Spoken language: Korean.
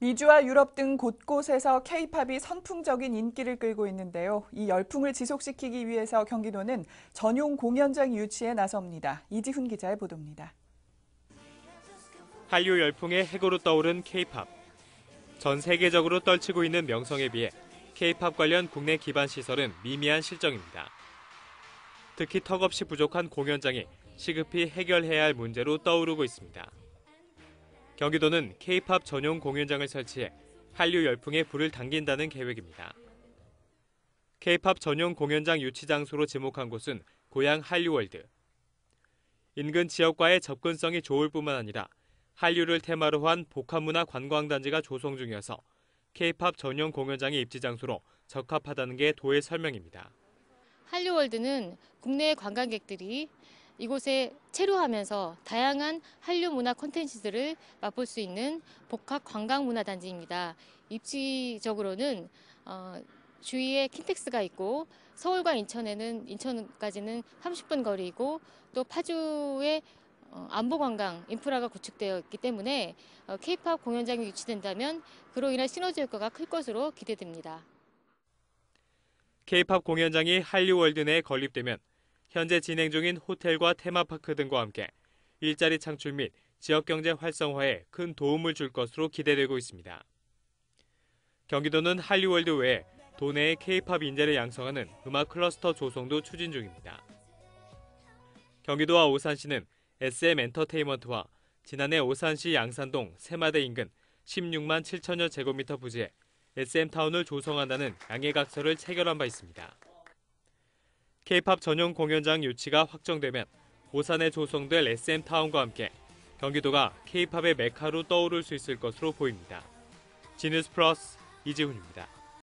미주와 유럽 등 곳곳에서 케이팝이 선풍적인 인기를 끌고 있는데요. 이 열풍을 지속시키기 위해서 경기도는 전용 공연장 유치에 나섭니다. 이지훈 기자의 보도입니다. 한류 열풍의 핵으로 떠오른 케이팝. 전 세계적으로 떨치고 있는 명성에 비해 케이팝 관련 국내 기반 시설은 미미한 실정입니다. 특히 턱없이 부족한 공연장이 시급히 해결해야 할 문제로 떠오르고 있습니다. 경기도는 K-팝 전용 공연장을 설치해 한류 열풍에 불을 당긴다는 계획입니다. K-팝 전용 공연장 유치 장소로 지목한 곳은 고향 한류월드. 인근 지역과의 접근성이 좋을 뿐만 아니라 한류를 테마로 한 복합문화 관광단지가 조성 중이어서 K-팝 전용 공연장의 입지 장소로 적합하다는 게 도의 설명입니다. 한류월드는 국내 관광객들이 이곳에 체류하면서 다양한 한류 문화 콘텐츠들을 맛볼 수 있는 복합 관광 문화 단지입니다. 입지적으로는 어, 주위에 킨텍스가 있고 서울과 인천에는 인천까지는 30분 거리이고 또 파주에 어, 안보 관광 인프라가 구축되어 있기 때문에 어, 케이팝 공연장이 유치된다면 그로 인한 시너지 효과가 클 것으로 기대됩니다. 케이팝 공연장이 한류 월드 내에 건립되면 현재 진행 중인 호텔과 테마파크 등과 함께 일자리 창출 및 지역경제 활성화에 큰 도움을 줄 것으로 기대되고 있습니다. 경기도는 할리월드 외에 도내의 K-팝 인재를 양성하는 음악 클러스터 조성도 추진 중입니다. 경기도와 오산시는 SM 엔터테인먼트와 지난해 오산시 양산동 세마대 인근 16만 7천여 제곱미터 부지에 SM타운을 조성한다는 양해각서를 체결한 바 있습니다. K-팝 전용 공연장 유치가 확정되면 오산에 조성될 SM 타운과 함께 경기도가 K-팝의 메카로 떠오를 수 있을 것으로 보입니다. 지뉴스 플러스 이지훈입니다.